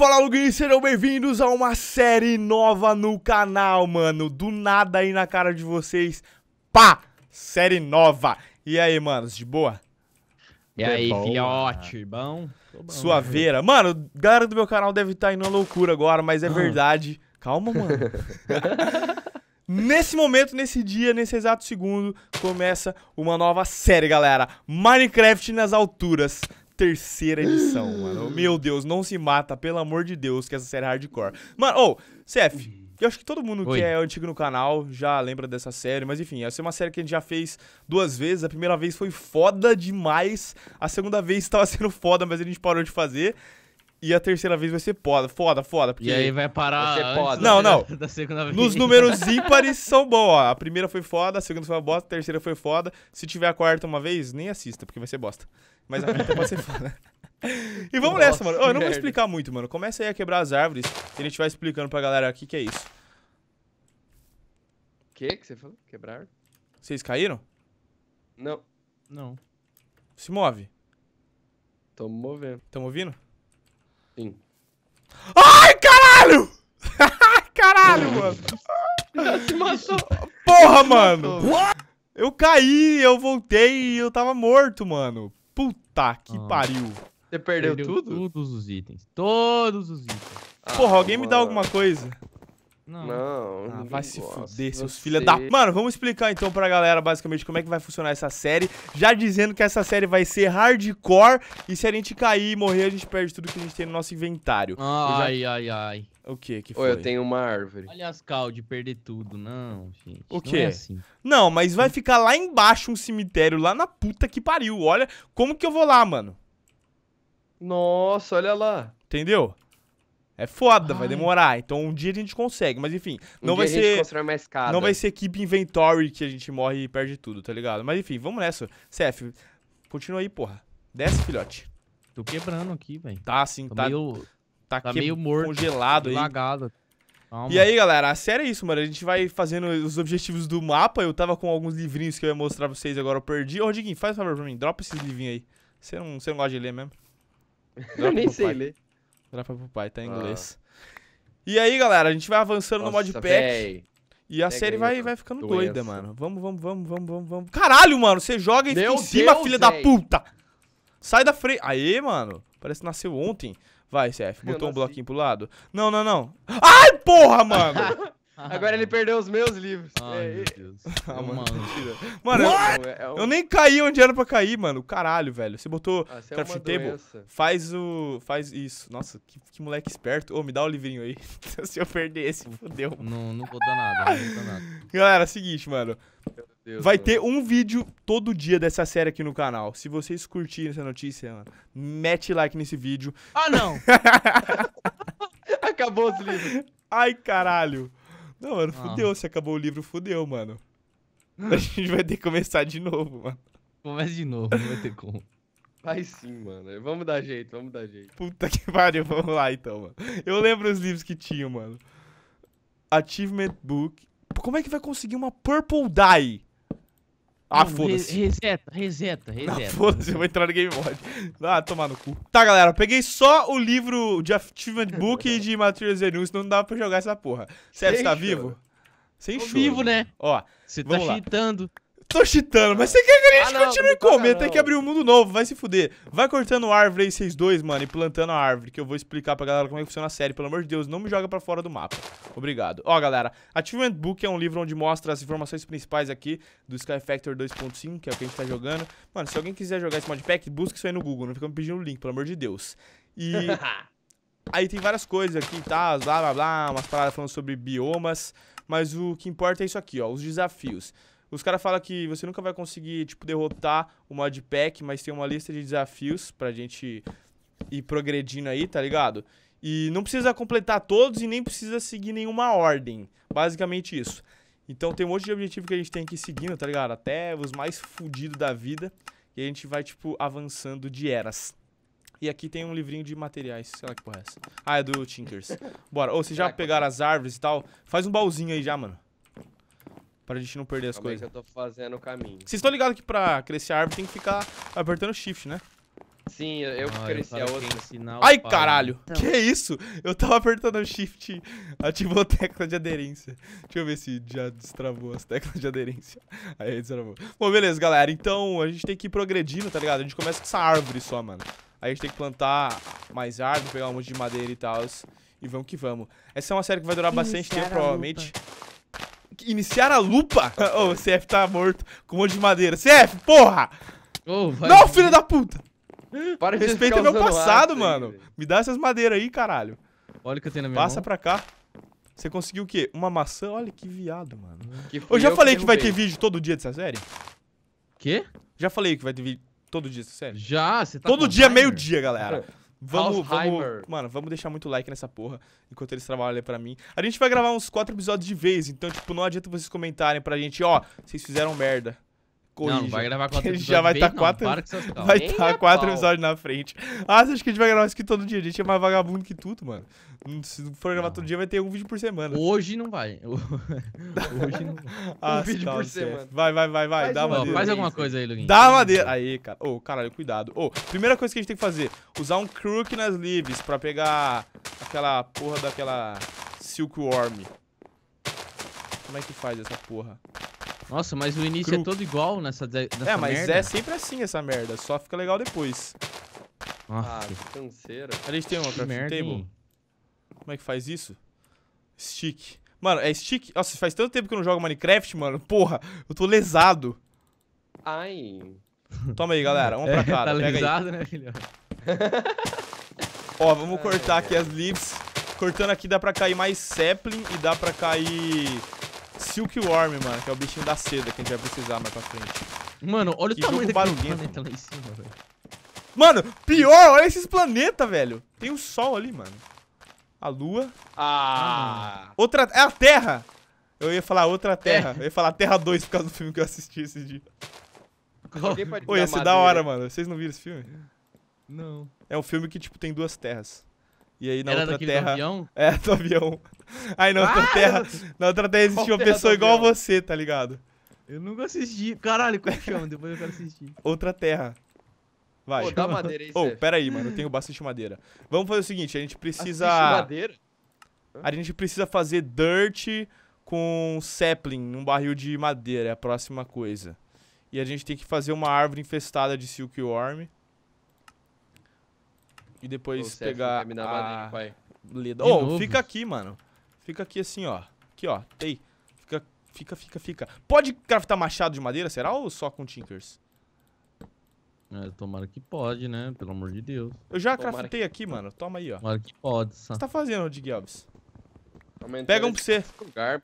Fala Alguém, sejam bem-vindos a uma série nova no canal, mano. Do nada aí na cara de vocês, pá, série nova. E aí, manos, de boa? E aí, bom, filhote, bom? Suaveira. Mano, galera do meu canal deve estar indo à loucura agora, mas é ah. verdade. Calma, mano. Nesse momento, nesse dia, nesse exato segundo, começa uma nova série, galera. Minecraft nas alturas terceira edição, mano. Meu Deus, não se mata, pelo amor de Deus, que essa série é hardcore. Mano, ô, oh, CF, eu acho que todo mundo Oi. que é antigo no canal já lembra dessa série, mas enfim, essa é uma série que a gente já fez duas vezes. A primeira vez foi foda demais, a segunda vez estava sendo foda, mas a gente parou de fazer. E a terceira vez vai ser foda, foda, foda. Porque... E aí vai parar. Vai poda. Não, não. Da, Nos números ímpares são bons, ó. A primeira foi foda, a segunda foi uma bosta, a terceira foi foda. Se tiver a quarta uma vez, nem assista, porque vai ser bosta. Mas a quinta pode ser foda. E vamos Nossa, nessa, mano. Oh, eu não vou explicar muito, mano. Começa aí a quebrar as árvores e a gente vai explicando pra galera aqui que é isso. O que que você falou? Quebrar? Vocês caíram? Não. Não. Se move. Tô me movendo. Tão ouvindo? Sim. Ai, caralho! caralho, mano. Se Porra, mano. Eu caí, eu voltei e eu tava morto, mano. Puta que ah. pariu. Você perdeu, perdeu tudo? Todos os itens. Todos os itens. Ah, Porra, alguém mano. me dá ah, alguma coisa. Não. Não, ah, vai se fuder, seus filhos. da. Mano, vamos explicar então pra galera basicamente como é que vai funcionar essa série. Já dizendo que essa série vai ser hardcore e se a gente cair e morrer, a gente perde tudo que a gente tem no nosso inventário. Ai, já... ai, ai. O que que foi? Oi, eu tenho uma árvore. Olha as caldas, perder tudo, não, gente. O quê? Não, é assim. não, mas vai ficar lá embaixo um cemitério, lá na puta que pariu. Olha, como que eu vou lá, mano? Nossa, olha lá. Entendeu? É foda, Ai. vai demorar. Então um dia a gente consegue, mas enfim, não vai ser não vai ser equipe inventory que a gente morre e perde tudo, tá ligado? Mas enfim, vamos nessa. CF, continua aí, porra. Desce, filhote. Tô quebrando aqui, velho. Tá assim, tá meio, tá, tá meio morto, congelado aí. Lagado. Calma. E aí, galera, a série é isso, mano. A gente vai fazendo os objetivos do mapa. Eu tava com alguns livrinhos que eu ia mostrar pra vocês agora, eu perdi. Ô, Rodriguinho, faz um favor pra mim, dropa esses livrinhos aí. Você não, você não gosta de ler mesmo? eu nem sei ler. Grapa pro pai, tá em ah. inglês. Ah. E aí, galera, a gente vai avançando Nossa, no modpack. Tá véi. E a Pega série aí, vai, vai ficando doença. doida, mano. Vamos, vamos, vamos, vamos, vamos, vamos. Caralho, mano, você joga e Meu fica em cima, Deus filha véi. da puta. Sai da frente. Aê, mano. Parece que nasceu ontem. Vai, CF, botou um bloquinho pro lado. Não, não, não. Ai, porra, mano. Agora ele perdeu os meus livros. Ai, é, meu Deus. Ah, mano, mentira. Mano, eu, é eu, nem caí onde era pra cair, mano. Caralho, velho. Você botou ah, é table, doença. faz o... Faz isso. Nossa, que, que moleque esperto. Ô, me dá o um livrinho aí. Se eu perder esse, fodeu. Não, não vou dar nada, não vou dar nada. Galera, é seguinte, mano. Deus Vai Deus. ter um vídeo todo dia dessa série aqui no canal. Se vocês curtirem essa notícia, mano, mete like nesse vídeo. Ah, não! Acabou os livros. Ai, caralho. Não, mano, ah. fudeu. Ah. Se acabou o livro, fudeu, mano. A gente vai ter que começar de novo, mano. Começa de novo, não vai ter como. Vai sim, mano. Vamos dar jeito, vamos dar jeito. Puta que pariu, vamos lá então, mano. Eu lembro os livros que tinham, mano. Achievement Book. Como é que vai conseguir uma Purple Dye? Ah, foda-se. reseta, reseta, ah, reseta. Ah, foda-se, eu vou entrar no Game Mod. Ah, tomar no cu. Tá, galera, peguei só o livro de Achievement Book e de Materials and News, não dá pra jogar essa porra. Sérgio você tá vivo? Sem chuva. vivo, né? Ó, você tá lá. cheatando. Tô chitando, mas você quer que a gente ah, não, continue comendo? Tem que abrir um mundo novo, vai se fuder. Vai cortando árvore aí, vocês dois, mano, e plantando a árvore, que eu vou explicar pra galera como é que funciona a série. Pelo amor de Deus, não me joga pra fora do mapa. Obrigado. Ó, galera, Achievement Book é um livro onde mostra as informações principais aqui do Sky Factor 2.5, que é o que a gente tá jogando. Mano, se alguém quiser jogar esse modpack, busca isso aí no Google, não fica me pedindo o link, pelo amor de Deus. E... Aí tem várias coisas aqui, tá? Blá blá blá, umas paradas falando sobre biomas. Mas o que importa é isso aqui, ó. Os desafios. Os caras falam que você nunca vai conseguir, tipo, derrotar o modpack, pack, mas tem uma lista de desafios pra gente ir progredindo aí, tá ligado? E não precisa completar todos e nem precisa seguir nenhuma ordem. Basicamente isso. Então tem um monte de objetivo que a gente tem que ir seguindo, tá ligado? Até os mais fudidos da vida. E a gente vai, tipo, avançando de eras. E aqui tem um livrinho de materiais. Sei lá que porra é essa. Ah, é do Tinkers. Bora. ou oh, vocês já pegaram as árvores e tal? Faz um baúzinho aí já, mano. Pra gente não perder as Calma coisas. Aí que eu tô fazendo o caminho. Vocês estão ligados que pra crescer a árvore tem que ficar apertando shift, né? Sim, eu ah, cresci eu a outra. Ai, caralho! Então. Que isso? Eu tava apertando shift, ativou a tecla de aderência. Deixa eu ver se já destravou as teclas de aderência. Aí destravou. Bom, beleza, galera. Então a gente tem que ir progredindo, tá ligado? A gente começa com essa árvore só, mano. Aí a gente tem que plantar mais árvore, pegar um monte de madeira e tal. E vamos que vamos. Essa é uma série que vai durar Sim, bastante tempo, provavelmente. Lupa. Iniciar a lupa? Ô, oh, o CF tá morto com um monte de madeira. CF, porra! Oh, não, filho da puta! Para de Respeita meu passado, mano. Me dá essas madeiras aí, caralho. Olha o que eu tenho na minha Passa mão. pra cá. Você conseguiu o quê? Uma maçã? Olha que viado, mano. Que eu já eu falei que, que vai ter vídeo todo dia dessa série? Quê? Já falei que vai ter vídeo todo dia dessa série? Já? Você tá Todo dia, meio-dia, galera. Vamos, vamos, mano, vamos deixar muito like nessa porra enquanto eles trabalham para mim. A gente vai gravar uns quatro episódios de vez, então, tipo, não adianta vocês comentarem pra gente, ó, vocês fizeram merda. Corrija. Não, não vai gravar quatro episódios. já vai estar tá quatro, não, vai tá quatro episódios na frente. Ah, você acha que a gente vai gravar isso aqui todo dia? A gente é mais vagabundo que tudo, mano. Se for gravar não. todo dia, vai ter um vídeo por semana. Hoje não vai. Hoje não vai. Ah, um vídeo tá por semana. Vai, vai, vai, vai. Faz Dá uma, madeira. Faz alguma coisa aí, Luguinho. Dá madeira. Aí, cara. Ô, oh, caralho, cuidado. Ô, oh, primeira coisa que a gente tem que fazer: usar um crook nas leaves pra pegar aquela porra daquela silkworm. Como é que faz essa porra? Nossa, mas o início é Cru. é todo igual nessa, nessa É, mas merda. é sempre assim essa merda. Só fica legal depois. Nossa. Ah, que canseira. A gente tem uma craft merda, table. Hein? Como é que faz isso? Stick. Mano, é stick? Nossa, faz tanto tempo que eu não jogo Minecraft, mano. Porra, eu tô lesado. Ai. Toma aí, galera. Vamos é, pra cá. Tá lesado, né, filhão? Ó, vamos cortar aqui as leaves. Cortando aqui dá pra cair mais sapling e dá pra cair Silkworm, mano, que é o bichinho da seda que a gente vai precisar mais pra frente. Mano, olha que o tamanho do planeta lá em cima, velho. Mano, pior, olha esses planetas, velho. Tem o um sol ali, mano. A lua. Ah. ah outra... É a Terra. Eu ia falar outra é. Terra. É. Eu ia falar Terra 2 por causa do filme que eu assisti esse dia. Oi, esse ser da hora, mano. Vocês não viram esse filme? Não. É um filme que, tipo, tem duas terras. E aí na Era outra terra. Avião? É, do avião. Aí na ah, outra terra. Na outra terra existia uma pessoa igual avião? a você, tá ligado? Eu nunca assisti. Caralho, como chama? Depois eu quero assistir. Outra terra. Vai. Pô, dá madeira aí, oh, pera aí, mano. Eu tenho bastante madeira. Vamos fazer o seguinte, a gente precisa. madeira? A gente precisa fazer dirt com sapling um barril de madeira, é a próxima coisa. E a gente tem que fazer uma árvore infestada de silkworm. E depois Pô, pegar a... Madeira, Leda. oh, fica aqui, mano. Fica aqui assim, ó. Aqui, ó. tem Fica, fica, fica, fica. Pode craftar machado de madeira, será? Ou só com Tinkers? É, tomara que pode, né? Pelo amor de Deus. Eu já tomara craftei que... aqui, mano. Toma aí, ó. Tomara que pode, O que você tá fazendo, Dig Pega um pra você. Lugar,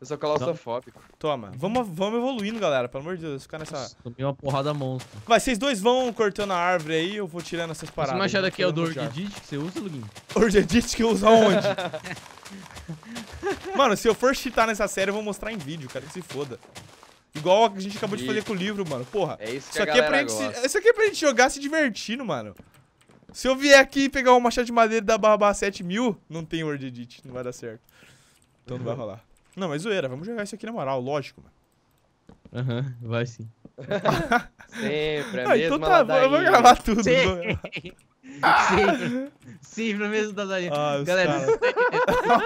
eu sou claustrofóbico. Então, toma. Vamos, vamos evoluindo, galera. Pelo amor de Deus. Ficar nessa... Tomei uma porrada monstro. Vai, vocês dois vão cortando a árvore aí. Eu vou tirando essas paradas. Esse machado aqui é o do Orgedit que você usa, Luguinho? Orgedit que eu uso aonde? mano, se eu for cheatar nessa série, eu vou mostrar em vídeo. Cara, que se foda. Igual a gente acabou de fazer com o livro, mano. Porra. É isso que isso aqui é pra gente se... Isso aqui é pra gente jogar se divertindo, mano. Se eu vier aqui pegar um machado de madeira da barra 7000, não tem Word Edit, não vai dar certo. Então não vai rolar. Não, mas zoeira, vamos jogar isso aqui na moral, lógico, mano. Aham, uhum, vai sim. Sempre, a é ah, então mesma então tá, ladainha. vou gravar tudo. Sim, ah, é mano. sim, sempre a mesma Ah, Galera,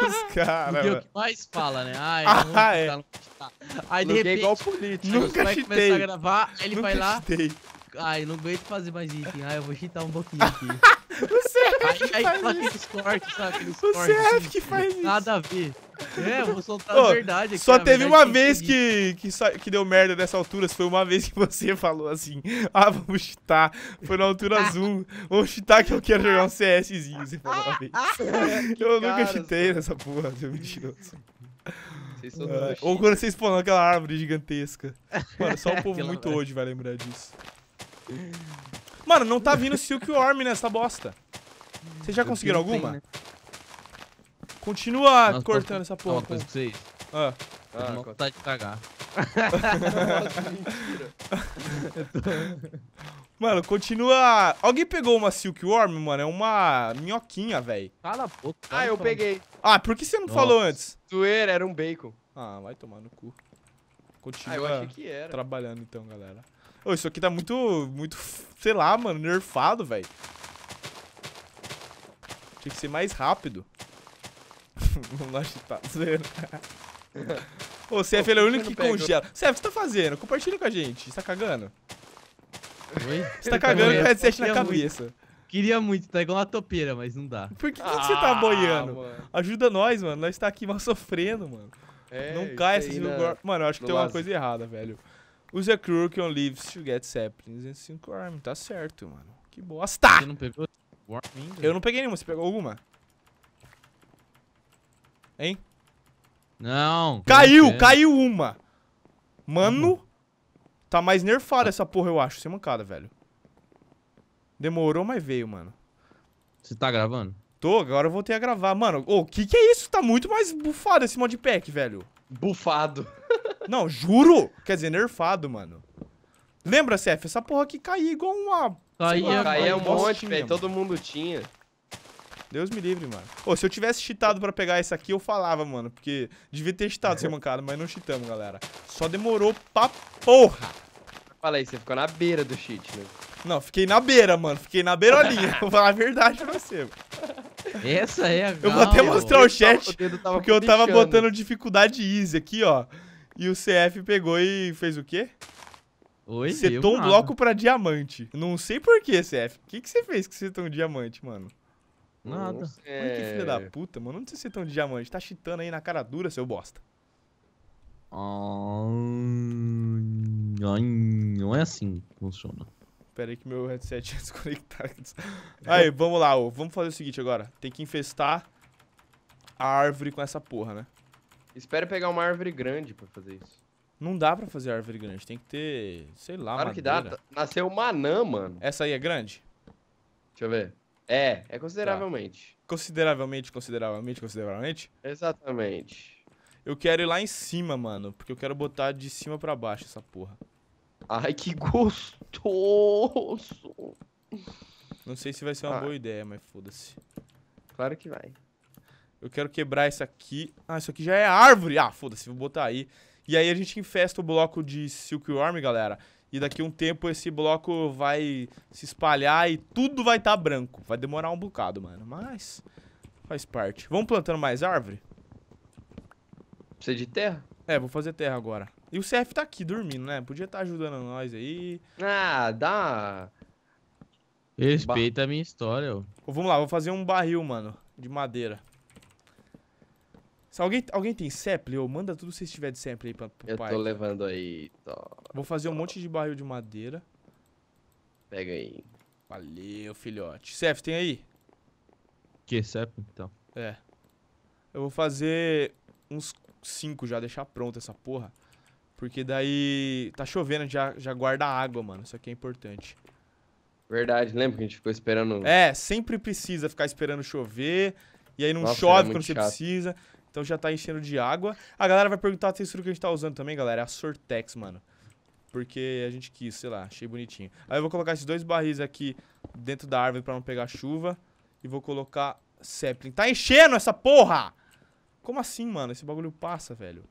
os caras, o que mais fala, né? Ai, ah, é. Não aí de é repente, igual político. Nunca vai chitei. começar a gravar, ele Nunca vai lá... Chitei. Ai, não aguento fazer mais item. Ai, eu vou chitar um pouquinho aqui. Você é aí, faz aí, isso. sabe, Você é que faz isso. Assim, nada a ver. É, vou soltar Ô, a verdade. Aqui, só teve uma que vez que, que, que, deu merda nessa altura. Foi uma vez que você falou assim: Ah, vamos chutar. Foi na altura azul. Vamos chutar que eu quero jogar um CSzinho. Você falou uma vez. eu nunca chutei nessa porra, seu é mentiroso. Ah, ou quando vocês explanam aquela árvore gigantesca. Mano, só o povo muito hoje vai lembrar disso. Mano, não tá vindo Silkworm nessa bosta. Vocês já conseguiram alguma? Tem, né? Continua Nossa, cortando essa porra. Uma coisa pra vocês. Ah. Ah, vontade tá de cagar. mano, continua. Alguém pegou uma Silkworm, mano? É uma minhoquinha, velho. Cala a boca. Ah, eu peguei. Ah, por que você não Nossa. falou antes? Zoeira, era um bacon. Ah, vai tomar no cu. Continua ah, eu achei que era. trabalhando então, galera. oh, isso aqui tá muito, muito, sei lá, mano, nerfado, velho. Tinha que ser mais rápido. Vamos lá chutar. Ô, CF, ele é o único que congela. CF, o que você tá fazendo? Compartilha com a gente. Você tá cagando? Oi? Você tá cagando com o headset na cabeça. Muito. Queria muito, tá igual uma topeira, mas não dá. Por que, ah, que você tá ah, boiando? Mano. Ajuda nós, mano. Nós tá aqui mal sofrendo, mano. É, não cai essas Na... Né? Mano, eu acho que tem uma coisa errada, velho. Use a crook on leaves to get saplings and arm. Tá certo, mano. Que bosta! Você não pegou Eu não peguei nenhuma. Você pegou alguma? hein? Não. É caiu, é? caiu uma. Mano, tá, tá mais nerfada essa porra, eu acho. Sem mancada, velho. Demorou, mas veio, mano. Você tá gravando? Tô, agora eu voltei a gravar. Mano, o oh, que que é isso? Tá muito mais bufado esse mod pack, velho. Bufado. Não, juro. Quer dizer, nerfado, mano. Lembra, Cef? Essa porra aqui caía igual uma... Caía, lá, caía um monte, velho. Todo mundo tinha. Deus me livre, mano. Ô, se eu tivesse cheatado pra pegar esse aqui, eu falava, mano. Porque devia ter cheatado sem mancada, mas não cheatamos, galera. Só demorou pra porra. Fala aí, você ficou na beira do cheat, né? Não, fiquei na beira, mano. Fiquei na beirolinha. Vou falar a verdade pra você. Mano. Essa é a Eu vou até mostrar o chat, tava, porque eu tava botando dificuldade easy aqui, ó. E o CF pegou e fez o quê? Oi, Setou um bloco pra diamante. Não sei por que, CF. O que, que você fez que você setou um diamante, mano? Nada. Nossa, Olha que filha da é. puta, mano. Não sei se tão de diamante. Tá chitando aí na cara dura, seu bosta. Não é assim que funciona. Pera aí que meu headset ia é desconectar. Aí, vamos lá, ó. Vamos fazer o seguinte agora. Tem que infestar a árvore com essa porra, né? Espera pegar uma árvore grande pra fazer isso. Não dá pra fazer árvore grande. Tem que ter, sei lá, Claro madeira. que dá. Nasceu uma anã, mano. Essa aí é grande? Deixa eu ver. É, é consideravelmente. Tá. Consideravelmente, consideravelmente, consideravelmente? Exatamente. Eu quero ir lá em cima, mano, porque eu quero botar de cima para baixo essa porra. Ai, que gostoso! Não sei se vai ser uma ah. boa ideia, mas foda-se. Claro que vai. Eu quero quebrar isso aqui. Ah, isso aqui já é árvore. Ah, foda-se, vou botar aí. E aí a gente infesta o bloco de Silkworm, galera e daqui a um tempo esse bloco vai se espalhar e tudo vai estar tá branco. Vai demorar um bocado, mano, mas faz parte. Vamos plantando mais árvore? Precisa de terra? É, vou fazer terra agora. E o CF tá aqui dormindo, né? Podia estar tá ajudando nós aí. Ah, dá. Respeita ba... a minha história, ô. Vamos lá, vou fazer um barril, mano, de madeira. Se alguém, alguém tem sample, ou manda tudo se tiver de sample aí pra, pro Eu pai. Eu tô levando aí. Tô, Vou fazer tô. um monte de barril de madeira. Pega aí. Valeu, filhote. Cef, tem aí? Que sample, então? É. Eu vou fazer uns cinco já, deixar pronta essa porra. Porque daí tá chovendo, já, já guarda água, mano. Isso aqui é importante. Verdade, lembra que a gente ficou esperando. É, sempre precisa ficar esperando chover. E aí não Nossa, chove quando chato. você precisa. Então já tá enchendo de água. A galera vai perguntar a textura que a gente tá usando também, galera. É a Sortex, mano. Porque a gente quis, sei lá, achei bonitinho. Aí eu vou colocar esses dois barris aqui dentro da árvore pra não pegar chuva. E vou colocar Zeppelin. Tá enchendo essa porra! Como assim, mano? Esse bagulho passa, velho.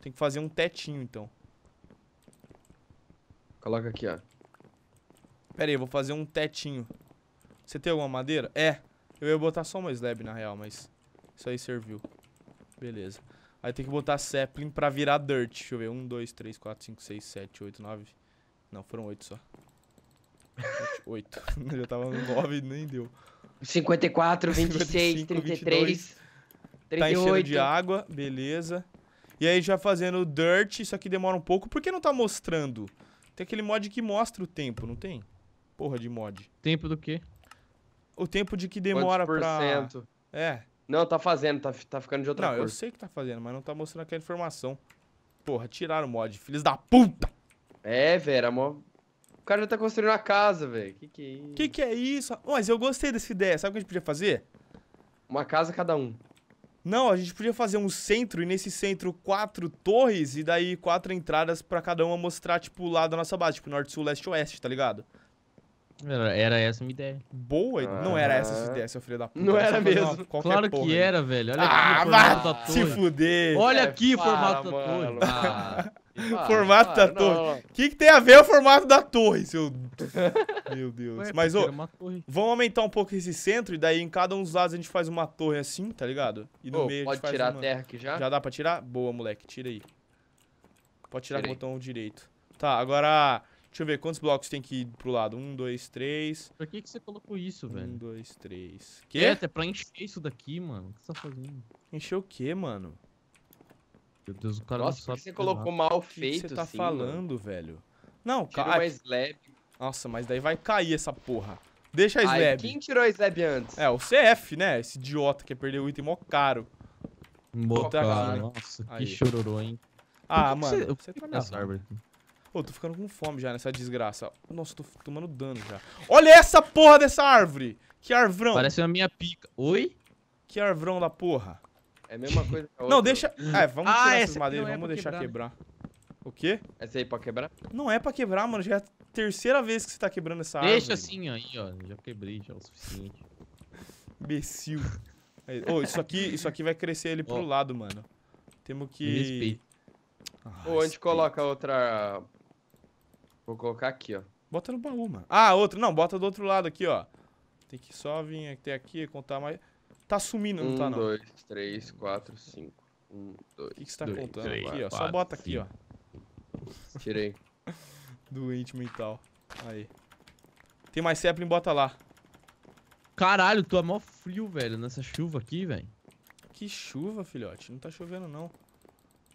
Tem que fazer um tetinho, então. Coloca aqui, ó. Pera aí, eu vou fazer um tetinho. Você tem alguma madeira? É. Eu ia botar só uma slab, na real, mas... Isso aí serviu. Beleza. Aí tem que botar sapling pra virar dirt. Deixa eu ver. 1, 2, 3, 4, 5, 6, 7, 8, 9. Não, foram 8 só. 8. Já tava no 9 e nem deu. 54, 26, 55, 33, 38. Tá enchendo de água, beleza. E aí já fazendo dirt, isso aqui demora um pouco. Por que não tá mostrando? Tem aquele mod que mostra o tempo, não tem? Porra de mod. Tempo do quê? O tempo de que demora Quantos pra... É. Não, tá fazendo, tá, tá ficando de outra não, cor. Não, eu sei que tá fazendo, mas não tá mostrando aquela informação. Porra, tiraram o mod, filhos da puta! É, velho, mó... o cara já tá construindo a casa, velho. Que que é isso? Que que é isso? Mas eu gostei dessa ideia, sabe o que a gente podia fazer? Uma casa cada um. Não, a gente podia fazer um centro e nesse centro quatro torres e daí quatro entradas para cada uma mostrar, tipo, o lado da nossa base, tipo, norte, sul, leste, oeste, tá ligado? Era essa a minha ideia. Boa? Ah. Não era essa a sua ideia, seu filho da puta. Não era mesmo. É claro porra, que era, velho. Olha ah, aqui, formato torre. Se fuder. Olha é, aqui, o formato mano. da torre. Ah. Para, formato para, da torre. O que, que, tem a ver o formato da torre, seu. Meu Deus. Ué, Mas, ô, vamos aumentar um pouco esse centro e daí em cada um dos lados a gente faz uma torre assim, tá ligado? E no meio pode a gente tirar uma... a terra aqui já? Já dá pra tirar? Boa, moleque, tira aí. Pode tirar Tirei. com o botão direito. Tá, agora. Deixa eu ver quantos blocos tem que ir pro lado. Um, dois, três. Pra que, que você colocou isso, velho? Um, dois, três. Quê? É, até pra encher isso daqui, mano. O que você tá fazendo? Encher o quê, mano? Meu Deus, o cara Nossa, não sabe. Você colocou mal feito, que que Você tá assim, falando, mano? velho. Não, cara. a slab. Nossa, mas daí vai cair essa porra. Deixa a slab. Ai, quem tirou a slab antes? É, o CF, né? Esse idiota que perdeu o item mó caro. Mó caro, né? nossa, Aí. que chororô, hein? Ah, que mano, você, você tá nessa árvore aqui. Pô, tô ficando com fome já nessa desgraça. Nossa, tô tomando dano já. Olha essa porra dessa árvore! Que arvrão! Parece uma minha pica. Oi? Que arvrão da porra. É a mesma coisa que a outra. Não, deixa... É, vamos ah, tirar essas madeiras, é vamos é deixar quebrar. quebrar. O quê? Essa aí pra quebrar? Não é pra quebrar, mano. Já é a terceira vez que você tá quebrando essa árvore. Deixa assim, aí, ó. Já quebrei, já é o suficiente. Imbecil. Ô, oh, isso, aqui, isso aqui vai crescer ele pro oh. lado, mano. Temos que... respeito. Ah, Ou a gente coloca outra Vou colocar aqui, ó. Bota no baú, mano. Ah, outro. Não, bota do outro lado aqui, ó. Tem que só vir até aqui contar mais. Tá sumindo, não tá, um, tá, não? 1, 2, 3, 4, 5. 1, 2, O que você tá dois, contando três, aqui, ó? só bota aqui, cinco. ó. Tirei. Doente mental. Aí. Tem mais sapling, bota lá. Caralho, tô é mó frio, velho, nessa chuva aqui, velho. Que chuva, filhote? Não tá chovendo, não.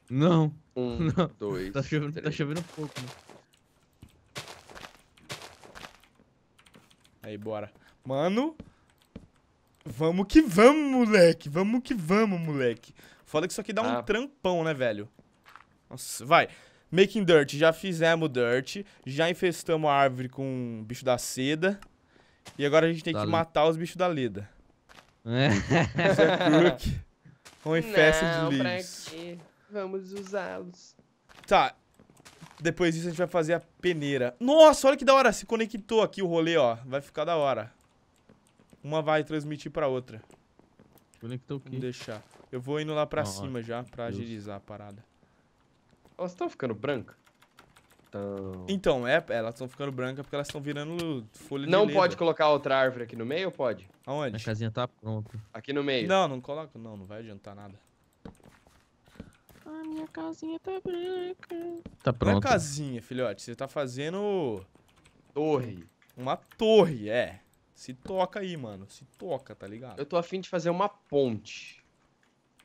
Não. Um, não. dois, tá chovendo, tá três. Tá chovendo pouco, né? Aí, bora. Mano, vamos que vamos, moleque. Vamos que vamos, moleque. Foda que isso aqui dá ah. um trampão, né, velho? Nossa, vai. Making dirt. Já fizemos dirt. Já infestamos a árvore com bicho da seda. E agora a gente tem que matar os bichos da leda. É. Isso crook. É de livros. Vamos usá-los. Tá, depois disso a gente vai fazer a peneira. Nossa, olha que da hora. Se conectou aqui o rolê, ó. Vai ficar da hora. Uma vai transmitir pra outra. Conectou o quê? Vou deixar. Eu vou indo lá pra cima já, pra Deus. agilizar a parada. Elas estão ficando branca? Tão... Então, é, elas estão ficando brancas porque elas estão virando folha não de Não pode colocar outra árvore aqui no meio ou pode? Aonde? A casinha tá pronta. Aqui no meio. Não, não coloca, não, não vai adiantar nada minha casinha tá branca. Tá pronto. Não é casinha, filhote. Você tá fazendo... Torre. Uma torre, é. Se toca aí, mano. Se toca, tá ligado? Eu tô afim de fazer uma ponte.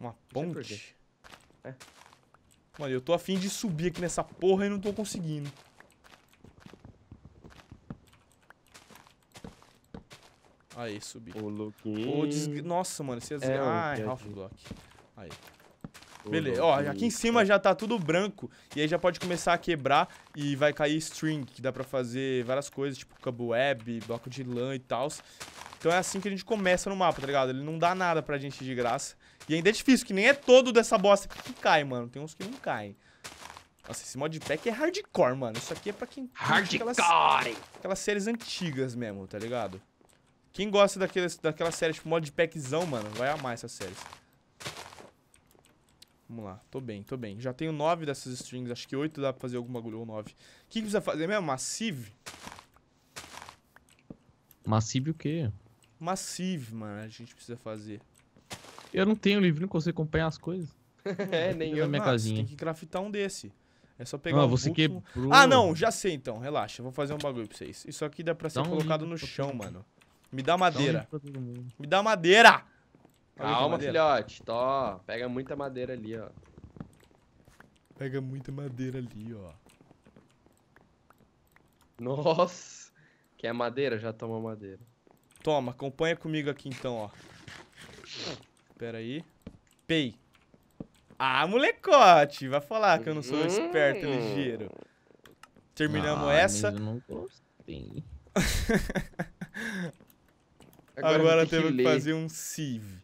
Uma ponte? É. Mano, eu tô afim de subir aqui nessa porra e não tô conseguindo. Aí, subi. Ô, Luquinho. des... Nossa, mano, esse é... é Ai, Half Block. Aí. Beleza, ó, aqui em cima já tá tudo branco E aí já pode começar a quebrar E vai cair string, que dá pra fazer várias coisas Tipo cabo web, bloco de lã e tal Então é assim que a gente começa no mapa, tá ligado? Ele não dá nada pra gente de graça E ainda é difícil, que nem é todo dessa bosta que cai, mano Tem uns que não caem Nossa, esse modpack é hardcore, mano Isso aqui é pra quem... Hardcore! Aquelas, aquelas séries antigas mesmo, tá ligado? Quem gosta daquelas, daquela série tipo modpackzão, mano Vai amar essas séries Vamos lá, tô bem, tô bem. Já tenho nove dessas strings, acho que oito dá pra fazer algum bagulho, ou nove. O que, que precisa fazer mesmo? Massive? Massive o quê? Massive, mano, a gente precisa fazer. Eu não tenho livro, não consigo acompanhar as coisas. é, nem eu. Na minha casinha. Tem que craftar um desse. É só pegar ah, um você books, quebrou. Ah, não, já sei então, relaxa. Vou fazer um bagulho pra vocês. Isso aqui dá pra ser um colocado no chão, mano. Me dá madeira. Dá um Me dá madeira! Calma, filhote. Tó, pega muita madeira ali, ó. Pega muita madeira ali, ó. Nossa. Quer madeira? Já toma madeira. Toma, acompanha comigo aqui então, ó. Pera aí. Pei. Ah, molecote. Vai falar que eu não sou hum. esperto, ligeiro. Terminamos ah, essa. eu não gostei. Agora, Agora temos que, que fazer um sieve.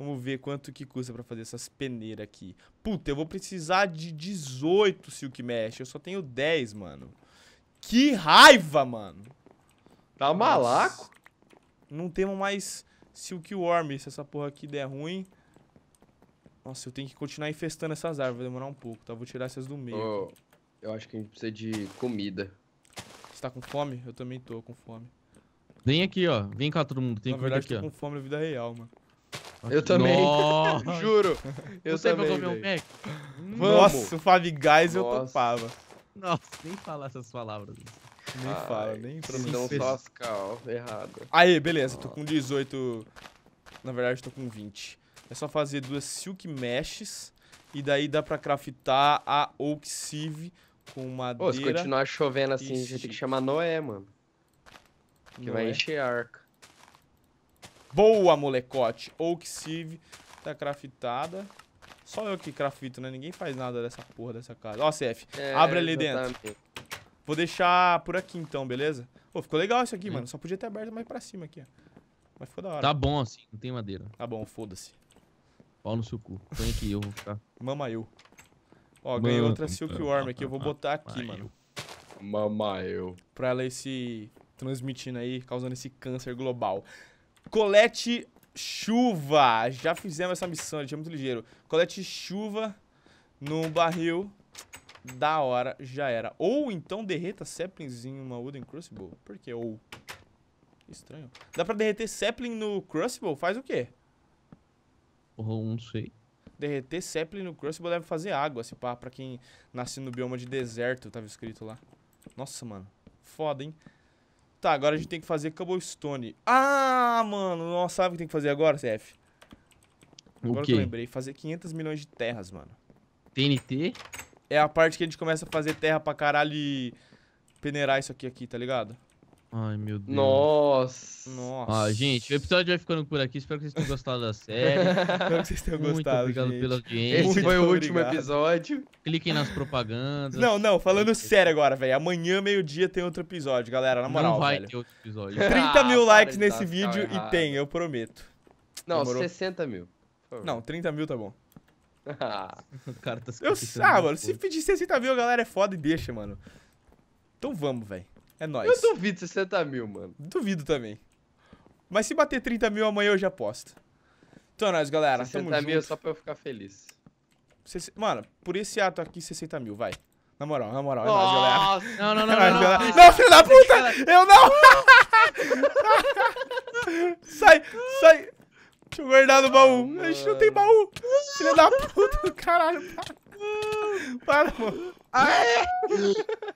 Vamos ver quanto que custa pra fazer essas peneiras aqui. Puta, eu vou precisar de 18 Silk Mesh. Eu só tenho 10, mano. Que raiva, mano. Tá malaco. Não temos mais worm. se essa porra aqui der ruim. Nossa, eu tenho que continuar infestando essas árvores. Vai demorar um pouco, tá? Vou tirar essas do meio. Oh, eu acho que a gente precisa de comida. Você tá com fome? Eu também tô com fome. Vem aqui, ó. Vem cá, todo mundo. Tem Na verdade, aqui, tô ó. com fome na vida real, mano. Eu também. Juro. Eu Você também. meu Mac? Nossa, o Five Guys Nossa. eu topava. Nossa, nem falar essas palavras. Nem Ai, fala, nem pra me Não só as cal, errado. Aí, beleza, tô com 18. Na verdade, tô com 20. É só fazer duas silk meshes. E daí dá pra craftar a oak sieve com madeira. Pô, se continuar chovendo assim, a gente tem que chamar Noé, mano. Que Noé? vai encher arca. Boa, molecote. Oak Sieve tá craftada. Só eu que crafito, né? Ninguém faz nada dessa porra dessa casa. Ó, CF, é, abre ali exatamente. dentro. Vou deixar por aqui então, beleza? Pô, ficou legal isso aqui, hum. mano. Só podia ter aberto mais pra cima aqui, ó. Mas ficou da hora. Tá bom assim, não tem madeira. Tá bom, foda-se. Pau no seu cu. Põe aqui, eu vou ficar. Mama eu. Ó, mano, ganhei outra Silkworm aqui. Eu vou botar aqui, mano. Mama eu. Pra ela ir se transmitindo aí, causando esse câncer global. Colete chuva. Já fizemos essa missão, gente. É muito ligeiro. Colete chuva num barril. Da hora, já era. Ou então derreta Zeppelins em uma Wooden Crucible. Por que ou? Estranho. Dá pra derreter Zeppelin no Crucible? Faz o quê? Oh, não sei. Derreter Zeppelin no Crucible deve fazer água, se pá. Pra quem nasce no bioma de deserto, tava escrito lá. Nossa, mano. Foda, hein? Tá, agora a gente tem que fazer cobblestone. Ah, mano, nossa, sabe o que tem que fazer agora, CF? Agora que eu lembrei, fazer 500 milhões de terras, mano. TNT? É a parte que a gente começa a fazer terra pra caralho e peneirar isso aqui, aqui tá ligado? Ai, meu Deus. Nossa. Nossa. Ah, gente, o episódio vai ficando por aqui. Espero que vocês tenham gostado da série. Espero que vocês tenham Muito gostado. Obrigado gente. pela audiência. Esse foi o último episódio. Cliquem nas propagandas. Não, não, falando é. sério agora, velho. Amanhã, meio-dia, tem outro episódio, galera. Na moral. Não vai velho. ter outro episódio. 30 ah, mil likes nesse vídeo e tem, eu prometo. Não, Demorou? 60 mil. Não, 30 mil tá bom. Ah, o cara tá eu, ah mano, se pedir 60 mil, a galera é foda e deixa, mano. Então vamos, velho. É nóis. Eu duvido 60 mil, mano. Duvido também. Mas se bater 30 mil amanhã, eu já aposto. Então é nóis, galera. 60 Tamo mil é junto. só pra eu ficar feliz. Mano, por esse ato aqui, 60 mil, vai. Na moral, na moral, é nóis, galera. Não, não, não. É não, não, não, não, filho da é puta! Eu não! sai, sai! Deixa eu guardar no baú. A gente não tem baú. Filho da puta do caralho. Para, mano. Aê!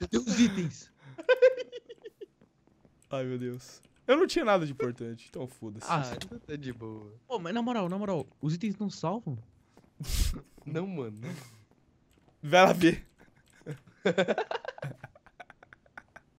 Tem os itens. Ai, meu Deus. Eu não tinha nada de importante, então foda-se. Ah, tá é de boa. Pô, mas na moral, na moral, os itens não salvam? não, mano. Vai lá ver.